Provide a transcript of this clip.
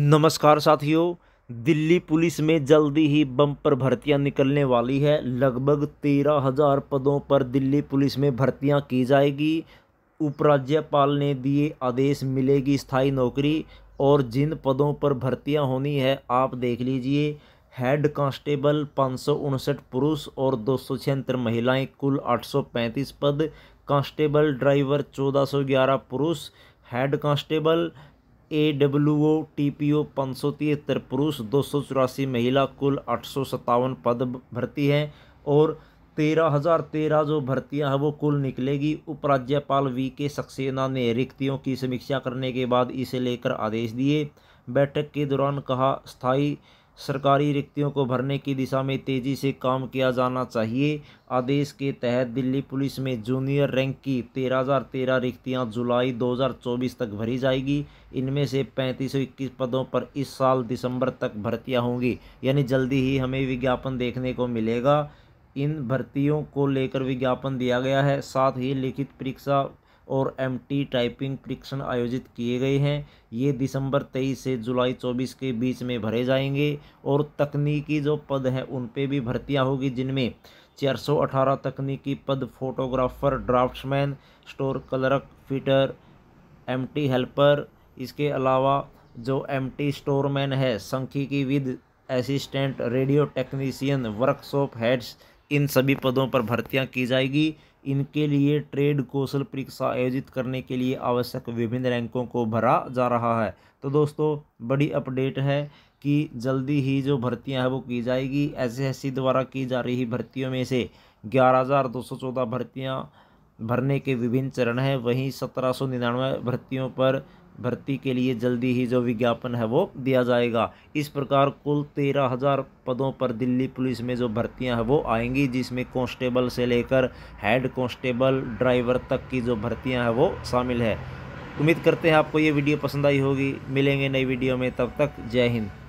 नमस्कार साथियों दिल्ली पुलिस में जल्दी ही बम्पर भर्तियां निकलने वाली है लगभग तेरह हजार पदों पर दिल्ली पुलिस में भर्तियां की जाएगी उपराज्यपाल ने दिए आदेश मिलेगी स्थायी नौकरी और जिन पदों पर भर्तियां होनी है आप देख लीजिए हेड कांस्टेबल पाँच पुरुष और दो महिलाएं कुल 835 पद कांस्टेबल ड्राइवर 1411 पुरुष head constable A W O T P O पाँच सौ तिहत्तर पुरुष दो सौ चौरासी महिला कुल आठ सौ सत्तावन पद भर्ती हैं और तेरह हज़ार तेरह जो भर्तियां हैं वो कुल निकलेगी उपराज्यपाल वी के सक्सेना ने रिक्तियों की समीक्षा करने के बाद इसे लेकर आदेश दिए बैठक के दौरान कहा स्थायी सरकारी रिक्तियों को भरने की दिशा में तेज़ी से काम किया जाना चाहिए आदेश के तहत दिल्ली पुलिस में जूनियर रैंक की तेरह हज़ार तेरह रिक्तियाँ जुलाई 2024 तक भरी जाएगी इनमें से पैंतीस सौ इक्कीस पदों पर इस साल दिसंबर तक भर्तियाँ होंगी यानी जल्दी ही हमें विज्ञापन देखने को मिलेगा इन भर्तियों को लेकर विज्ञापन दिया गया है साथ ही लिखित परीक्षा और एम टी टाइपिंग परीक्षण आयोजित किए गए हैं ये दिसंबर तेईस से जुलाई चौबीस के बीच में भरे जाएंगे और तकनीकी जो पद हैं उन पर भी भर्तियाँ होगी जिनमें चार सौ अठारह तकनीकी पद photographer draughtsman store clerk fitter MT helper इसके अलावा जो एमटी स्टोरमैन है संख्यिकी विद assistant radio technician workshop heads इन सभी पदों पर भर्तियां की जाएगी इनके लिए ट्रेड कौशल परीक्षा आयोजित करने के लिए आवश्यक विभिन्न रैंकों को भरा जा रहा है तो दोस्तों बड़ी अपडेट है कि जल्दी ही जो भर्तियां हैं वो की जाएगी एस द्वारा की जा रही भर्तियों में से ग्यारह हज़ार दो सौ चौदह भर्तियाँ भरने के विभिन्न चरण हैं वहीं सत्रह सौ निन्यानवे भर्तियों पर भर्ती के लिए जल्दी ही जो विज्ञापन है वो दिया जाएगा इस प्रकार कुल तेरह हज़ार पदों पर दिल्ली पुलिस में जो भर्तियां हैं वो आएंगी जिसमें कांस्टेबल से लेकर हेड कांस्टेबल ड्राइवर तक की जो भर्तियां हैं वो शामिल है उम्मीद करते हैं आपको ये वीडियो पसंद आई होगी मिलेंगे नई वीडियो में तब तक जय हिंद